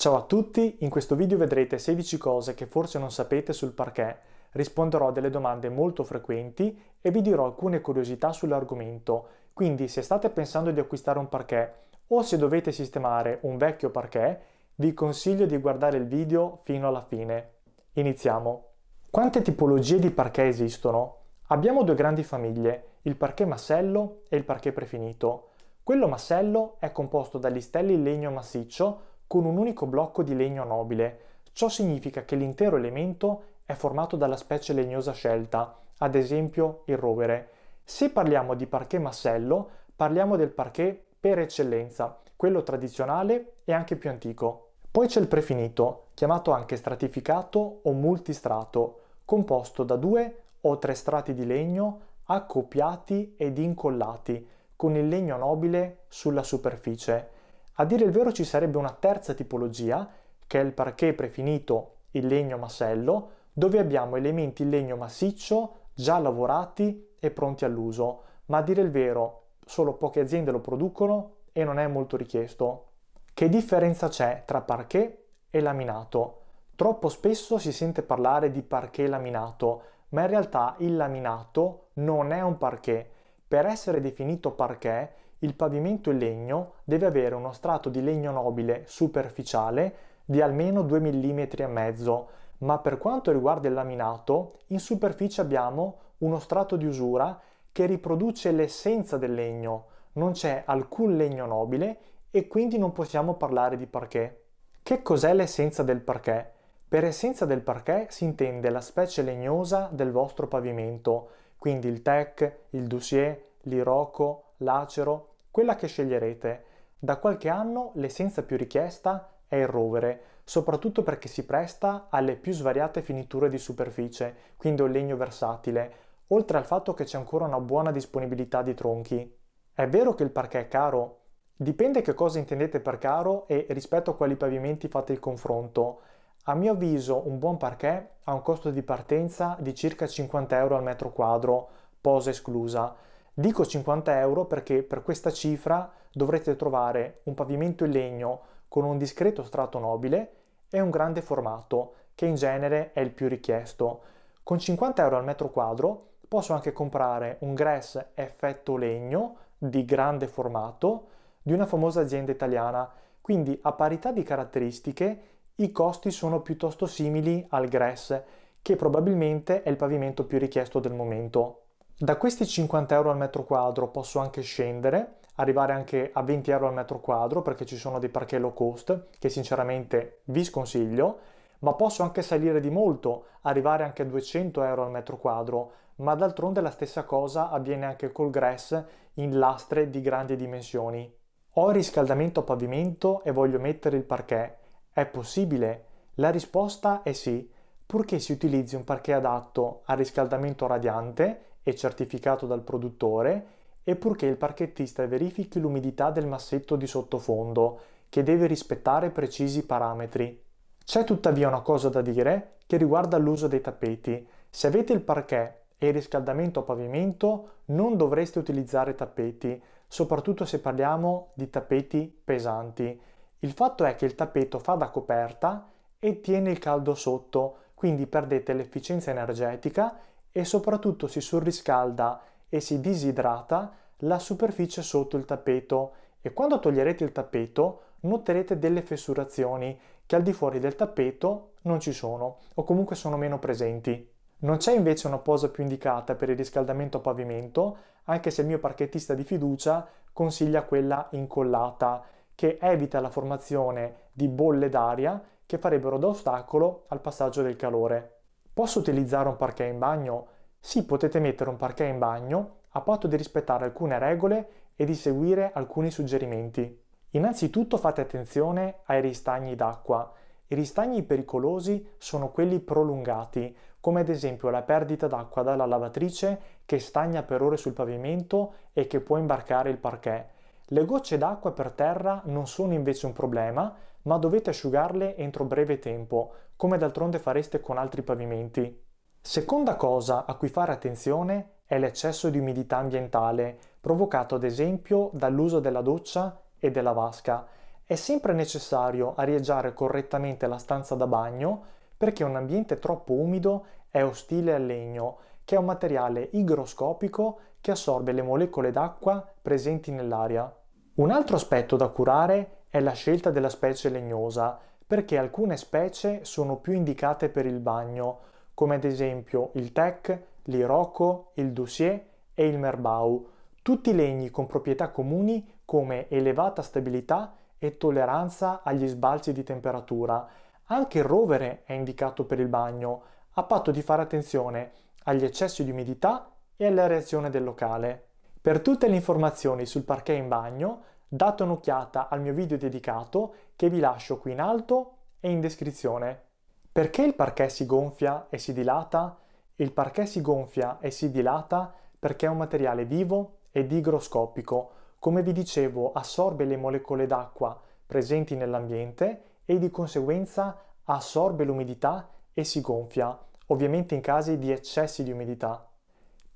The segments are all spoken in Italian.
Ciao a tutti, in questo video vedrete 16 cose che forse non sapete sul perché, risponderò a delle domande molto frequenti e vi dirò alcune curiosità sull'argomento, quindi se state pensando di acquistare un perché o se dovete sistemare un vecchio perché, vi consiglio di guardare il video fino alla fine. Iniziamo! Quante tipologie di perché esistono? Abbiamo due grandi famiglie, il parquet massello e il parquet prefinito. Quello massello è composto da listelli in legno massiccio con un unico blocco di legno nobile. Ciò significa che l'intero elemento è formato dalla specie legnosa scelta, ad esempio il rovere. Se parliamo di parquet massello, parliamo del parquet per eccellenza, quello tradizionale e anche più antico. Poi c'è il prefinito, chiamato anche stratificato o multistrato, composto da due o tre strati di legno accoppiati ed incollati, con il legno nobile sulla superficie. A dire il vero ci sarebbe una terza tipologia, che è il parquet prefinito in legno massello, dove abbiamo elementi in legno massiccio già lavorati e pronti all'uso, ma a dire il vero solo poche aziende lo producono e non è molto richiesto. Che differenza c'è tra parquet e laminato? Troppo spesso si sente parlare di parquet laminato, ma in realtà il laminato non è un parquet. Per essere definito parquet il pavimento in legno deve avere uno strato di legno nobile superficiale di almeno 2 mm e mezzo, ma per quanto riguarda il laminato, in superficie abbiamo uno strato di usura che riproduce l'essenza del legno, non c'è alcun legno nobile e quindi non possiamo parlare di parquet. Che cos'è l'essenza del parquet? Per essenza del parquet si intende la specie legnosa del vostro pavimento, quindi il tech, il dossier, l'iroco, l'acero, quella che sceglierete. Da qualche anno l'essenza più richiesta è il rovere, soprattutto perché si presta alle più svariate finiture di superficie, quindi un legno versatile, oltre al fatto che c'è ancora una buona disponibilità di tronchi. È vero che il parquet è caro? Dipende che cosa intendete per caro e rispetto a quali pavimenti fate il confronto. A mio avviso un buon parquet ha un costo di partenza di circa 50 euro al metro quadro, posa esclusa. Dico 50 euro perché per questa cifra dovrete trovare un pavimento in legno con un discreto strato nobile e un grande formato, che in genere è il più richiesto. Con 50 euro al metro quadro posso anche comprare un grass effetto legno di grande formato di una famosa azienda italiana, quindi a parità di caratteristiche i costi sono piuttosto simili al grass, che probabilmente è il pavimento più richiesto del momento. Da questi 50 euro al metro quadro posso anche scendere, arrivare anche a 20 euro al metro quadro perché ci sono dei parchi low cost che sinceramente vi sconsiglio, ma posso anche salire di molto, arrivare anche a 200 euro al metro quadro, ma d'altronde la stessa cosa avviene anche col grass in lastre di grandi dimensioni. Ho il riscaldamento a pavimento e voglio mettere il parquet. È possibile? La risposta è sì, purché si utilizzi un parquet adatto al riscaldamento radiante e certificato dal produttore e purché il parchettista verifichi l'umidità del massetto di sottofondo, che deve rispettare precisi parametri. C'è tuttavia una cosa da dire che riguarda l'uso dei tappeti. Se avete il parquet e il riscaldamento a pavimento, non dovreste utilizzare tappeti, soprattutto se parliamo di tappeti pesanti. Il fatto è che il tappeto fa da coperta e tiene il caldo sotto, quindi perdete l'efficienza energetica e soprattutto si surriscalda e si disidrata la superficie sotto il tappeto e quando toglierete il tappeto noterete delle fessurazioni che al di fuori del tappeto non ci sono o comunque sono meno presenti. Non c'è invece una posa più indicata per il riscaldamento a pavimento, anche se il mio parchettista di fiducia consiglia quella incollata, che evita la formazione di bolle d'aria che farebbero da ostacolo al passaggio del calore. Posso utilizzare un parquet in bagno? Sì, potete mettere un parquet in bagno a patto di rispettare alcune regole e di seguire alcuni suggerimenti. Innanzitutto fate attenzione ai ristagni d'acqua. I ristagni pericolosi sono quelli prolungati, come ad esempio la perdita d'acqua dalla lavatrice che stagna per ore sul pavimento e che può imbarcare il parquet. Le gocce d'acqua per terra non sono invece un problema, ma dovete asciugarle entro breve tempo, come d'altronde fareste con altri pavimenti. Seconda cosa a cui fare attenzione è l'eccesso di umidità ambientale, provocato ad esempio dall'uso della doccia e della vasca. È sempre necessario arieggiare correttamente la stanza da bagno perché un ambiente troppo umido è ostile al legno, che è un materiale igroscopico che assorbe le molecole d'acqua presenti nell'aria. Un altro aspetto da curare è la scelta della specie legnosa, perché alcune specie sono più indicate per il bagno, come ad esempio il tec, l'iroco, il dussier e il merbau, tutti legni con proprietà comuni come elevata stabilità e tolleranza agli sbalzi di temperatura. Anche il rovere è indicato per il bagno, a patto di fare attenzione agli eccessi di umidità e alla reazione del locale. Per tutte le informazioni sul parquet in bagno date un'occhiata al mio video dedicato che vi lascio qui in alto e in descrizione. Perché il parquet si gonfia e si dilata? Il parquet si gonfia e si dilata perché è un materiale vivo ed igroscopico. Come vi dicevo, assorbe le molecole d'acqua presenti nell'ambiente e di conseguenza assorbe l'umidità e si gonfia, ovviamente in casi di eccessi di umidità.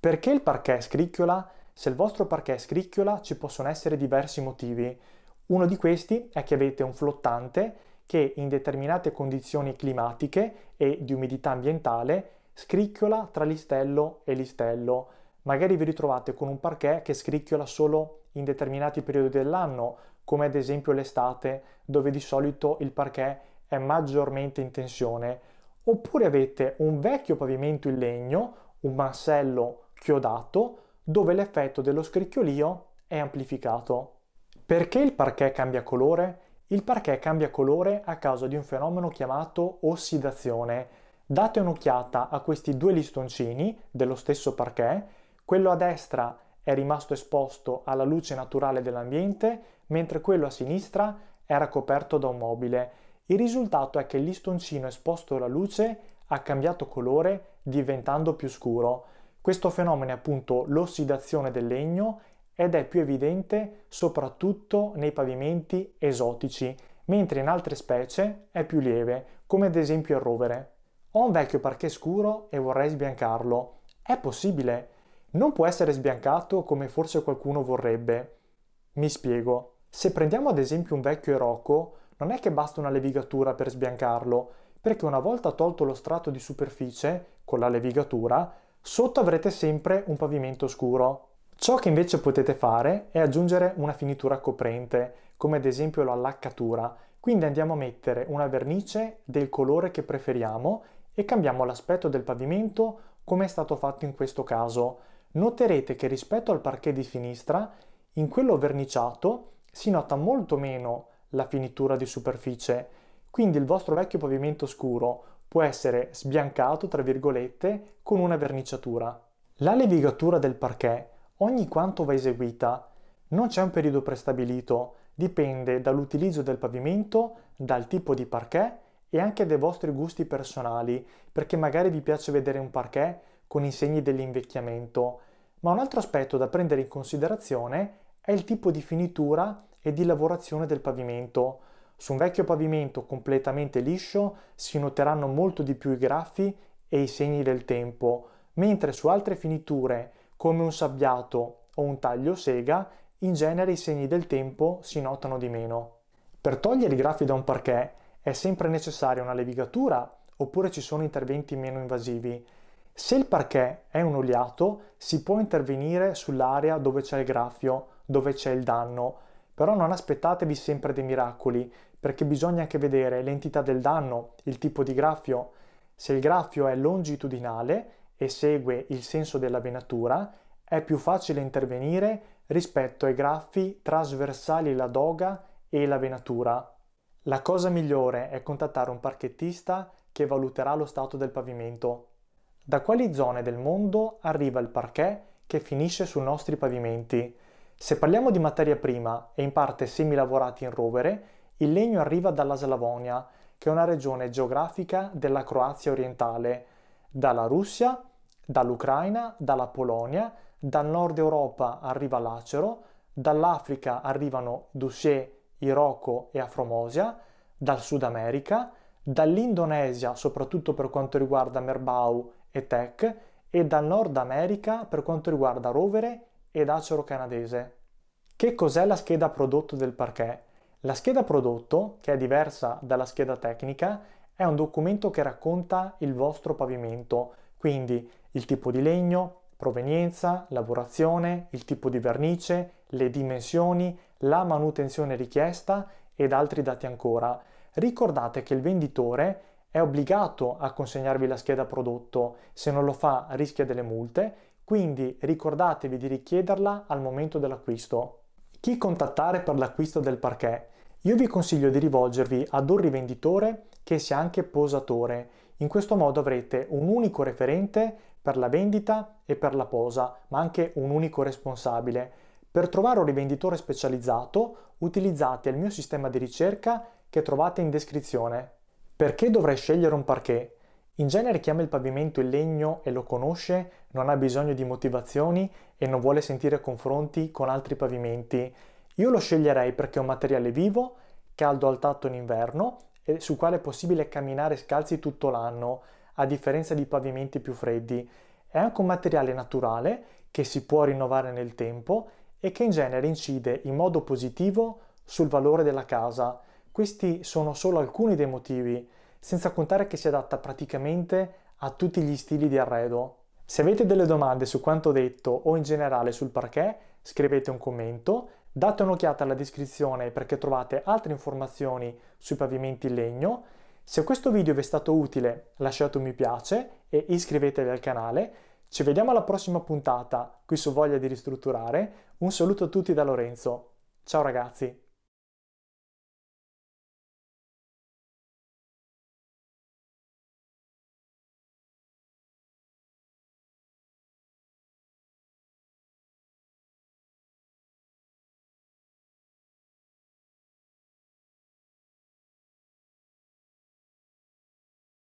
Perché il parquet scricchiola? Se il vostro parquet scricchiola ci possono essere diversi motivi. Uno di questi è che avete un flottante che in determinate condizioni climatiche e di umidità ambientale scricchiola tra listello e listello. Magari vi ritrovate con un parquet che scricchiola solo in determinati periodi dell'anno, come ad esempio l'estate, dove di solito il parquet è maggiormente in tensione, oppure avete un vecchio pavimento in legno, un mansello chiodato, dove l'effetto dello scricchiolio è amplificato. Perché il parquet cambia colore? Il parquet cambia colore a causa di un fenomeno chiamato ossidazione. Date un'occhiata a questi due listoncini dello stesso parquet, quello a destra è rimasto esposto alla luce naturale dell'ambiente, mentre quello a sinistra era coperto da un mobile. Il risultato è che il listoncino esposto alla luce ha cambiato colore diventando più scuro. Questo fenomeno è appunto l'ossidazione del legno ed è più evidente soprattutto nei pavimenti esotici, mentre in altre specie è più lieve, come ad esempio il rovere. Ho un vecchio parquet scuro e vorrei sbiancarlo. È possibile. Non può essere sbiancato come forse qualcuno vorrebbe. Mi spiego. Se prendiamo ad esempio un vecchio erocco, non è che basta una levigatura per sbiancarlo, perché una volta tolto lo strato di superficie, con la levigatura, Sotto avrete sempre un pavimento scuro. Ciò che invece potete fare è aggiungere una finitura coprente, come ad esempio la laccatura. Quindi andiamo a mettere una vernice del colore che preferiamo e cambiamo l'aspetto del pavimento come è stato fatto in questo caso. Noterete che rispetto al parquet di sinistra, in quello verniciato si nota molto meno la finitura di superficie, quindi il vostro vecchio pavimento scuro può essere sbiancato, tra virgolette, con una verniciatura. La levigatura del parquet ogni quanto va eseguita, non c'è un periodo prestabilito, dipende dall'utilizzo del pavimento, dal tipo di parquet e anche dai vostri gusti personali, perché magari vi piace vedere un parquet con i segni dell'invecchiamento. Ma un altro aspetto da prendere in considerazione è il tipo di finitura e di lavorazione del pavimento. Su un vecchio pavimento completamente liscio si noteranno molto di più i graffi e i segni del tempo, mentre su altre finiture, come un sabbiato o un taglio sega, in genere i segni del tempo si notano di meno. Per togliere i graffi da un parquet è sempre necessaria una levigatura oppure ci sono interventi meno invasivi. Se il parquet è un oliato, si può intervenire sull'area dove c'è il graffio, dove c'è il danno, però non aspettatevi sempre dei miracoli, perché bisogna anche vedere l'entità del danno, il tipo di graffio. Se il graffio è longitudinale e segue il senso della venatura, è più facile intervenire rispetto ai graffi trasversali la doga e la venatura. La cosa migliore è contattare un parchettista che valuterà lo stato del pavimento. Da quali zone del mondo arriva il parquet che finisce sui nostri pavimenti? Se parliamo di materia prima e in parte semilavorati in rovere, il legno arriva dalla Slavonia, che è una regione geografica della Croazia orientale, dalla Russia, dall'Ucraina, dalla Polonia, dal nord Europa arriva l'acero, dall'Africa arrivano Duché, Iroko e Afromosia, dal Sud America, dall'Indonesia soprattutto per quanto riguarda Merbau e Tech e dal Nord America per quanto riguarda rovere ed acero canadese. Che cos'è la scheda prodotto del parquet? La scheda prodotto, che è diversa dalla scheda tecnica, è un documento che racconta il vostro pavimento, quindi il tipo di legno, provenienza, lavorazione, il tipo di vernice, le dimensioni, la manutenzione richiesta ed altri dati ancora. Ricordate che il venditore è obbligato a consegnarvi la scheda prodotto, se non lo fa rischia delle multe quindi ricordatevi di richiederla al momento dell'acquisto. Chi contattare per l'acquisto del parquet? Io vi consiglio di rivolgervi ad un rivenditore che sia anche posatore. In questo modo avrete un unico referente per la vendita e per la posa, ma anche un unico responsabile. Per trovare un rivenditore specializzato utilizzate il mio sistema di ricerca che trovate in descrizione. Perché dovrei scegliere un parquet? In genere chi ama il pavimento in legno e lo conosce non ha bisogno di motivazioni e non vuole sentire confronti con altri pavimenti. Io lo sceglierei perché è un materiale vivo, caldo al tatto in inverno e sul quale è possibile camminare scalzi tutto l'anno, a differenza di pavimenti più freddi. È anche un materiale naturale che si può rinnovare nel tempo e che in genere incide in modo positivo sul valore della casa. Questi sono solo alcuni dei motivi senza contare che si adatta praticamente a tutti gli stili di arredo. Se avete delle domande su quanto detto o in generale sul perché, scrivete un commento, date un'occhiata alla descrizione perché trovate altre informazioni sui pavimenti in legno. Se questo video vi è stato utile lasciate un mi piace e iscrivetevi al canale. Ci vediamo alla prossima puntata qui su Voglia di ristrutturare. Un saluto a tutti da Lorenzo. Ciao ragazzi!